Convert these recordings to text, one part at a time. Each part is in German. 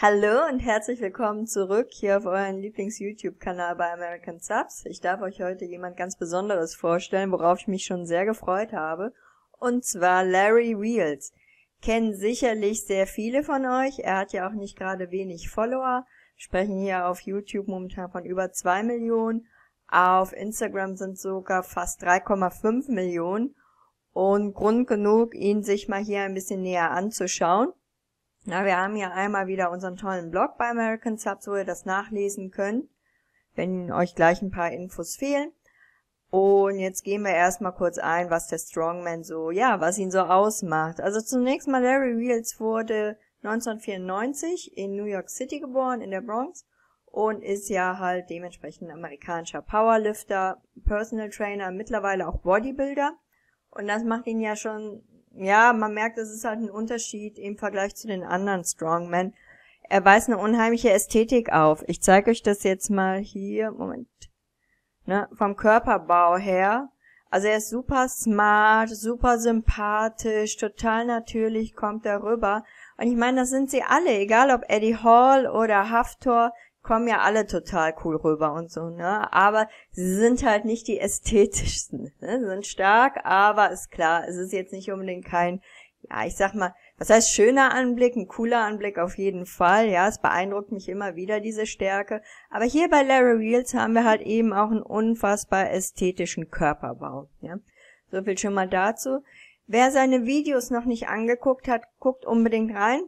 Hallo und herzlich willkommen zurück hier auf euren Lieblings-YouTube-Kanal bei American Subs. Ich darf euch heute jemand ganz Besonderes vorstellen, worauf ich mich schon sehr gefreut habe. Und zwar Larry Wheels. Kennen sicherlich sehr viele von euch. Er hat ja auch nicht gerade wenig Follower. Sprechen hier auf YouTube momentan von über 2 Millionen. Auf Instagram sind sogar fast 3,5 Millionen. Und Grund genug, ihn sich mal hier ein bisschen näher anzuschauen. Na, wir haben hier einmal wieder unseren tollen Blog bei American Subs, wo ihr das nachlesen könnt, wenn euch gleich ein paar Infos fehlen. Und jetzt gehen wir erstmal kurz ein, was der Strongman so, ja, was ihn so ausmacht. Also zunächst mal Larry Wheels wurde 1994 in New York City geboren, in der Bronx und ist ja halt dementsprechend amerikanischer Powerlifter, Personal Trainer, mittlerweile auch Bodybuilder. Und das macht ihn ja schon ja, man merkt, es ist halt ein Unterschied im Vergleich zu den anderen Strongmen. Er weist eine unheimliche Ästhetik auf. Ich zeige euch das jetzt mal hier, Moment, ne, vom Körperbau her. Also er ist super smart, super sympathisch, total natürlich kommt er rüber. Und ich meine, das sind sie alle, egal ob Eddie Hall oder Haftor, kommen ja alle total cool rüber und so, ne? Aber sie sind halt nicht die ästhetischsten. Ne? Sie sind stark, aber ist klar, es ist jetzt nicht unbedingt kein, ja, ich sag mal, was heißt schöner Anblick, ein cooler Anblick auf jeden Fall, ja, es beeindruckt mich immer wieder diese Stärke. Aber hier bei Larry Reels haben wir halt eben auch einen unfassbar ästhetischen Körperbau, ja. So viel schon mal dazu. Wer seine Videos noch nicht angeguckt hat, guckt unbedingt rein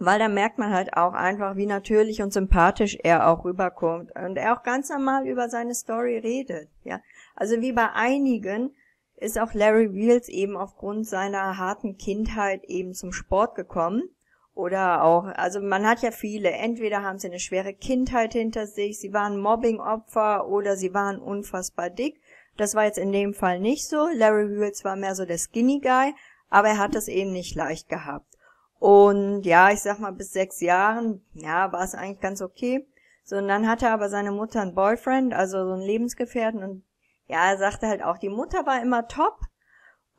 weil da merkt man halt auch einfach, wie natürlich und sympathisch er auch rüberkommt und er auch ganz normal über seine Story redet, ja. Also wie bei einigen ist auch Larry Wheels eben aufgrund seiner harten Kindheit eben zum Sport gekommen oder auch, also man hat ja viele, entweder haben sie eine schwere Kindheit hinter sich, sie waren Mobbingopfer oder sie waren unfassbar dick. Das war jetzt in dem Fall nicht so. Larry Wheels war mehr so der Skinny Guy, aber er hat es eben nicht leicht gehabt. Und ja, ich sag mal, bis sechs Jahren, ja, war es eigentlich ganz okay. So, und dann hatte aber seine Mutter einen Boyfriend, also so einen Lebensgefährten. Und ja, er sagte halt auch, die Mutter war immer top.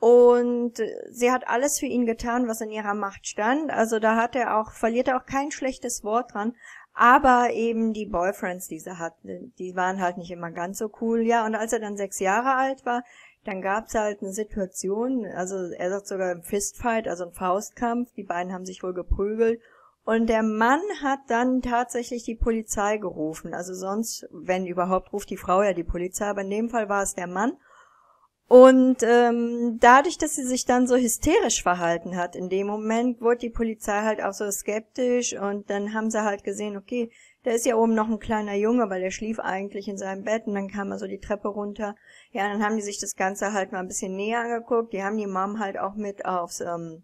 Und sie hat alles für ihn getan, was in ihrer Macht stand. Also da hat er auch, verliert er auch kein schlechtes Wort dran. Aber eben die Boyfriends, die sie hatten, die waren halt nicht immer ganz so cool. Ja, und als er dann sechs Jahre alt war, dann gab's halt eine Situation, also er sagt sogar ein Fistfight, also ein Faustkampf, die beiden haben sich wohl geprügelt und der Mann hat dann tatsächlich die Polizei gerufen. Also sonst, wenn überhaupt, ruft die Frau ja die Polizei, aber in dem Fall war es der Mann. Und ähm, dadurch, dass sie sich dann so hysterisch verhalten hat, in dem Moment wurde die Polizei halt auch so skeptisch und dann haben sie halt gesehen, okay, da ist ja oben noch ein kleiner Junge, weil der schlief eigentlich in seinem Bett und dann kam er so die Treppe runter. Ja, dann haben die sich das Ganze halt mal ein bisschen näher angeguckt. Die haben die Mom halt auch mit aufs ähm,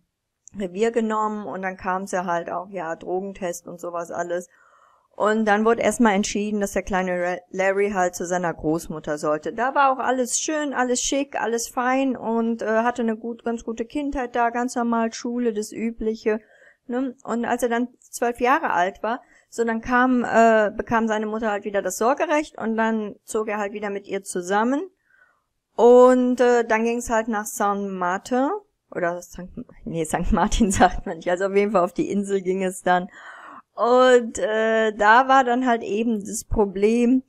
Revier genommen und dann kam es ja halt auch, ja, Drogentest und sowas alles. Und dann wurde erstmal entschieden, dass der kleine Larry halt zu seiner Großmutter sollte. Da war auch alles schön, alles schick, alles fein und äh, hatte eine gut, ganz gute Kindheit da, ganz normal Schule, das Übliche. Ne? Und als er dann zwölf Jahre alt war, so, dann kam, äh, bekam seine Mutter halt wieder das Sorgerecht und dann zog er halt wieder mit ihr zusammen. Und äh, dann ging's halt nach St. Martin oder St. Nee, St. Martin sagt man nicht. Also auf jeden Fall auf die Insel ging es dann. Und äh, da war dann halt eben das Problem,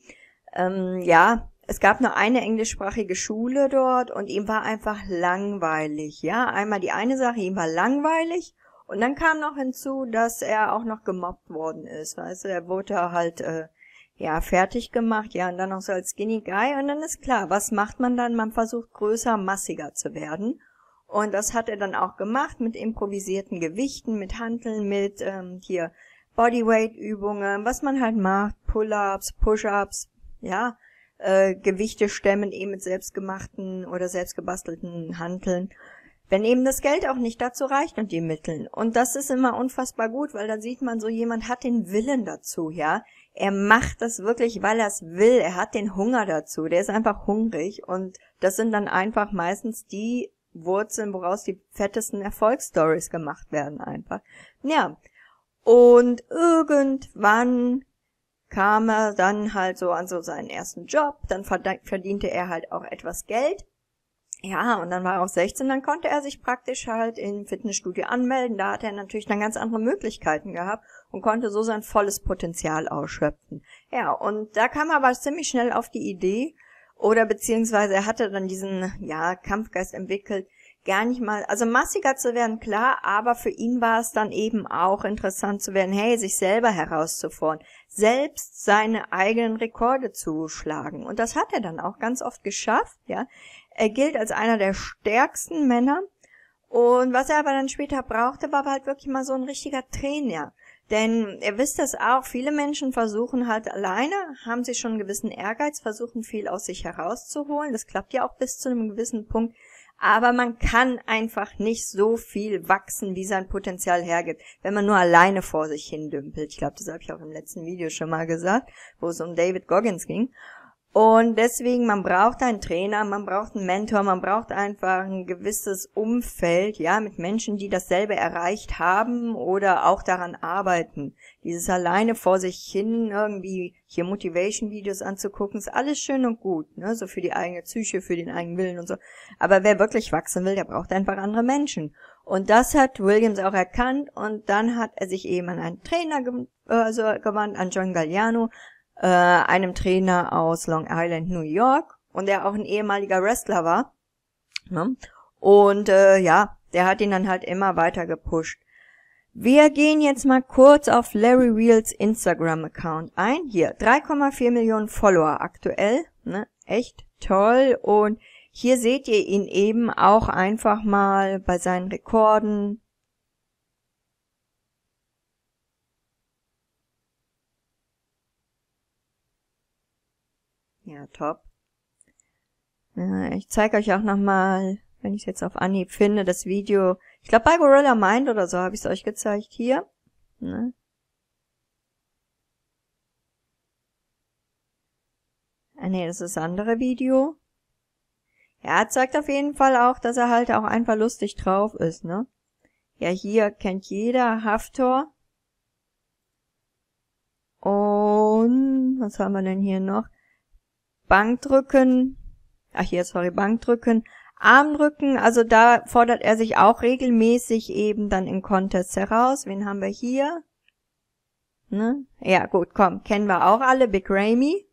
ähm, ja, es gab nur eine englischsprachige Schule dort und ihm war einfach langweilig. Ja, einmal die eine Sache, ihm war langweilig und dann kam noch hinzu, dass er auch noch gemobbt worden ist, weißt du, er wurde halt, äh, ja, fertig gemacht, ja, und dann noch so als Skinny Guy, und dann ist klar, was macht man dann? Man versucht größer, massiger zu werden. Und das hat er dann auch gemacht mit improvisierten Gewichten, mit Hanteln, mit ähm, hier Bodyweight-Übungen, was man halt macht, Pull-ups, Push-ups, ja, äh, Gewichte stemmen eben eh mit selbstgemachten oder selbstgebastelten Hanteln wenn eben das Geld auch nicht dazu reicht und die Mittel. Und das ist immer unfassbar gut, weil dann sieht man so, jemand hat den Willen dazu, ja. Er macht das wirklich, weil er es will. Er hat den Hunger dazu. Der ist einfach hungrig. Und das sind dann einfach meistens die Wurzeln, woraus die fettesten Erfolgsstories gemacht werden einfach. Ja. Und irgendwann kam er dann halt so an so seinen ersten Job. Dann verdiente er halt auch etwas Geld ja, und dann war er auch 16, dann konnte er sich praktisch halt im Fitnessstudio anmelden. Da hat er natürlich dann ganz andere Möglichkeiten gehabt und konnte so sein volles Potenzial ausschöpfen. Ja, und da kam er aber ziemlich schnell auf die Idee, oder beziehungsweise er hatte dann diesen, ja, Kampfgeist entwickelt, gar nicht mal, also massiger zu werden, klar, aber für ihn war es dann eben auch interessant zu werden, hey, sich selber herauszufordern, selbst seine eigenen Rekorde zu schlagen. Und das hat er dann auch ganz oft geschafft, ja. Er gilt als einer der stärksten Männer. Und was er aber dann später brauchte, war halt wirklich mal so ein richtiger Trainer. Denn ihr wisst das auch, viele Menschen versuchen halt alleine, haben sie schon einen gewissen Ehrgeiz, versuchen viel aus sich herauszuholen. Das klappt ja auch bis zu einem gewissen Punkt. Aber man kann einfach nicht so viel wachsen, wie sein Potenzial hergibt, wenn man nur alleine vor sich hin dümpelt. Ich glaube, das habe ich auch im letzten Video schon mal gesagt, wo es um David Goggins ging. Und deswegen, man braucht einen Trainer, man braucht einen Mentor, man braucht einfach ein gewisses Umfeld, ja, mit Menschen, die dasselbe erreicht haben oder auch daran arbeiten. Dieses alleine vor sich hin irgendwie hier Motivation-Videos anzugucken, ist alles schön und gut, ne, so für die eigene Psyche, für den eigenen Willen und so. Aber wer wirklich wachsen will, der braucht einfach andere Menschen. Und das hat Williams auch erkannt und dann hat er sich eben an einen Trainer gewandt, äh, also gewandt, an John Galliano, äh, einem Trainer aus Long Island, New York und der auch ein ehemaliger Wrestler war. Ne? Und äh, ja, der hat ihn dann halt immer weiter gepusht. Wir gehen jetzt mal kurz auf Larry Reels Instagram-Account ein. Hier, 3,4 Millionen Follower aktuell. Ne? Echt toll. Und hier seht ihr ihn eben auch einfach mal bei seinen Rekorden, Ja, top. Ich zeige euch auch nochmal, wenn ich es jetzt auf Anhieb finde, das Video. Ich glaube, bei Gorilla Mind oder so habe ich es euch gezeigt. Hier. Ne? Ah, nee, das ist das andere Video. Ja, zeigt auf jeden Fall auch, dass er halt auch einfach lustig drauf ist, ne? Ja, hier kennt jeder Haftor. Und was haben wir denn hier noch? Bankdrücken, ach hier, sorry, Bankdrücken, Armdrücken, also da fordert er sich auch regelmäßig eben dann in Contests heraus. Wen haben wir hier? Ne? Ja, gut, komm, kennen wir auch alle, Big Ramy.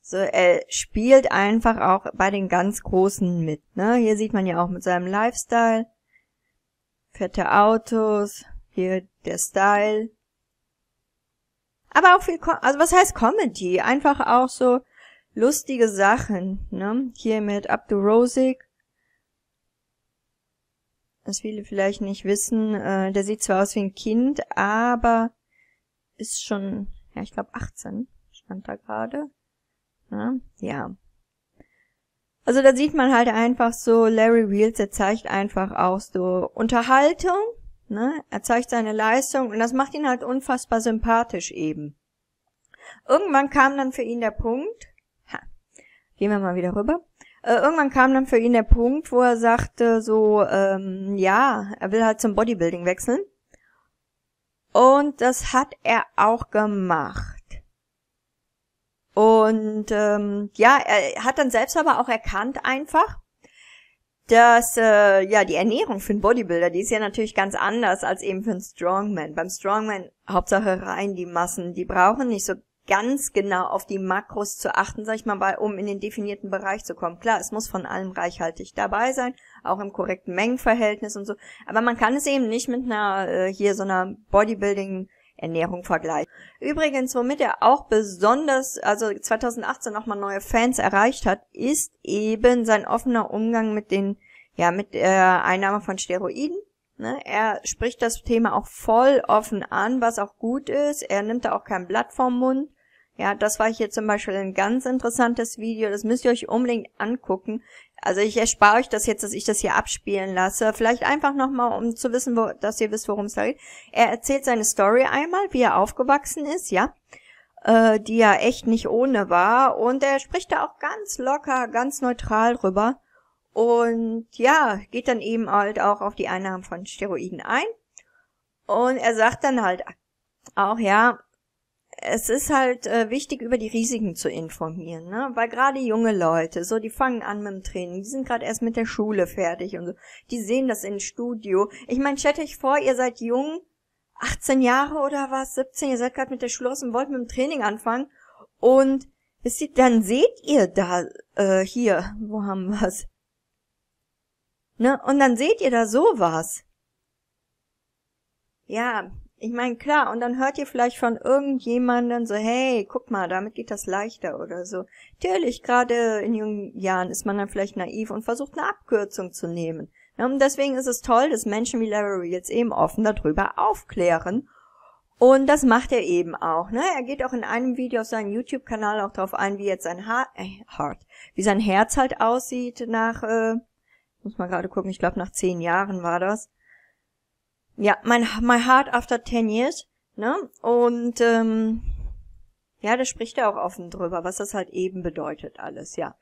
So, er spielt einfach auch bei den ganz Großen mit, ne? Hier sieht man ja auch mit seinem Lifestyle, fette Autos, hier der Style, aber auch viel, Com also was heißt Comedy? Einfach auch so lustige Sachen, ne? Hier mit Abdu Rosig. Was viele vielleicht nicht wissen, äh, der sieht zwar aus wie ein Kind, aber ist schon, ja, ich glaube 18 stand da gerade. Ne? Ja. Also da sieht man halt einfach so, Larry Wheels, der zeigt einfach auch so Unterhaltung, Ne? Er zeigt seine Leistung und das macht ihn halt unfassbar sympathisch eben. Irgendwann kam dann für ihn der Punkt, ha, gehen wir mal wieder rüber, äh, irgendwann kam dann für ihn der Punkt, wo er sagte so, ähm, ja, er will halt zum Bodybuilding wechseln. Und das hat er auch gemacht. Und ähm, ja, er hat dann selbst aber auch erkannt einfach, dass äh, ja die Ernährung für einen Bodybuilder, die ist ja natürlich ganz anders als eben für einen Strongman. Beim Strongman Hauptsache rein die Massen, die brauchen nicht so ganz genau auf die Makros zu achten, sag ich mal, bei, um in den definierten Bereich zu kommen. Klar, es muss von allem reichhaltig dabei sein, auch im korrekten Mengenverhältnis und so. Aber man kann es eben nicht mit einer äh, hier so einer Bodybuilding Ernährung vergleicht. Übrigens, womit er auch besonders, also 2018 nochmal neue Fans erreicht hat, ist eben sein offener Umgang mit den, ja, mit der Einnahme von Steroiden. Ne? Er spricht das Thema auch voll offen an, was auch gut ist. Er nimmt da auch kein Blatt vom Mund. Ja, das war hier zum Beispiel ein ganz interessantes Video, das müsst ihr euch unbedingt angucken. Also ich erspare euch das jetzt, dass ich das hier abspielen lasse. Vielleicht einfach nochmal, um zu wissen, wo, dass ihr wisst, worum es da geht. Er erzählt seine Story einmal, wie er aufgewachsen ist, ja, äh, die ja echt nicht ohne war. Und er spricht da auch ganz locker, ganz neutral drüber. Und ja, geht dann eben halt auch auf die Einnahmen von Steroiden ein. Und er sagt dann halt auch, ja, es ist halt äh, wichtig, über die Risiken zu informieren, ne? Weil gerade junge Leute, so, die fangen an mit dem Training, die sind gerade erst mit der Schule fertig und so, die sehen das im Studio. Ich meine, stellt euch vor, ihr seid jung, 18 Jahre oder was, 17, ihr seid gerade mit der Schule aus und wollt mit dem Training anfangen und wisst ihr, dann seht ihr da, äh, hier, wo haben wir's? Ne? Und dann seht ihr da sowas. Ja, ich meine, klar, und dann hört ihr vielleicht von irgendjemandem so, hey, guck mal, damit geht das leichter oder so. Natürlich, gerade in jungen Jahren ist man dann vielleicht naiv und versucht eine Abkürzung zu nehmen. und deswegen ist es toll, dass Menschen wie Larry jetzt eben offen darüber aufklären. Und das macht er eben auch. Ne? Er geht auch in einem Video auf seinem YouTube-Kanal auch darauf ein, wie jetzt sein Haar, äh, wie sein Herz halt aussieht nach, äh, muss mal gerade gucken, ich glaube nach zehn Jahren war das ja, mein My Heart After Ten Years, ne? Und ähm, ja, da spricht er auch offen drüber, was das halt eben bedeutet alles, ja.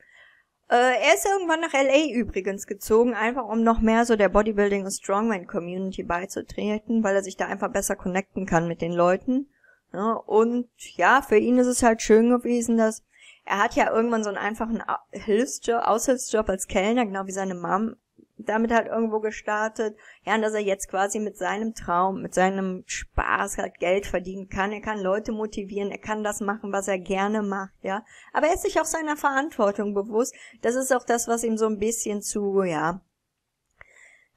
Äh, er ist irgendwann nach LA übrigens gezogen, einfach um noch mehr so der Bodybuilding und Strongman Community beizutreten, weil er sich da einfach besser connecten kann mit den Leuten. Ne? Und ja, für ihn ist es halt schön gewesen, dass er hat ja irgendwann so einen einfachen Hilfsjob, Aushilfsjob als Kellner, genau wie seine Mom damit halt irgendwo gestartet. Ja, und dass er jetzt quasi mit seinem Traum, mit seinem Spaß halt Geld verdienen kann. Er kann Leute motivieren, er kann das machen, was er gerne macht, ja. Aber er ist sich auch seiner Verantwortung bewusst. Das ist auch das, was ihm so ein bisschen zu, ja,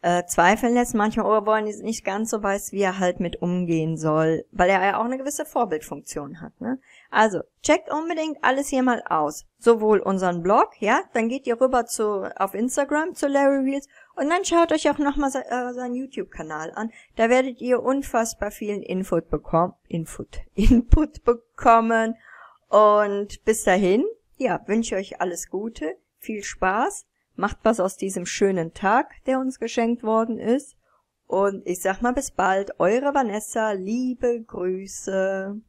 äh, zweifeln lässt. Manche Ohrwollen die nicht ganz so weiß, wie er halt mit umgehen soll, weil er ja auch eine gewisse Vorbildfunktion hat. Ne? Also, checkt unbedingt alles hier mal aus. Sowohl unseren Blog, ja, dann geht ihr rüber zu auf Instagram zu Larry Wheels und dann schaut euch auch nochmal se äh, seinen YouTube-Kanal an. Da werdet ihr unfassbar vielen Input bekommen. Input. Input bekommen. Und bis dahin, ja, wünsche euch alles Gute, viel Spaß macht was aus diesem schönen Tag, der uns geschenkt worden ist. Und ich sag mal bis bald, eure Vanessa, liebe Grüße.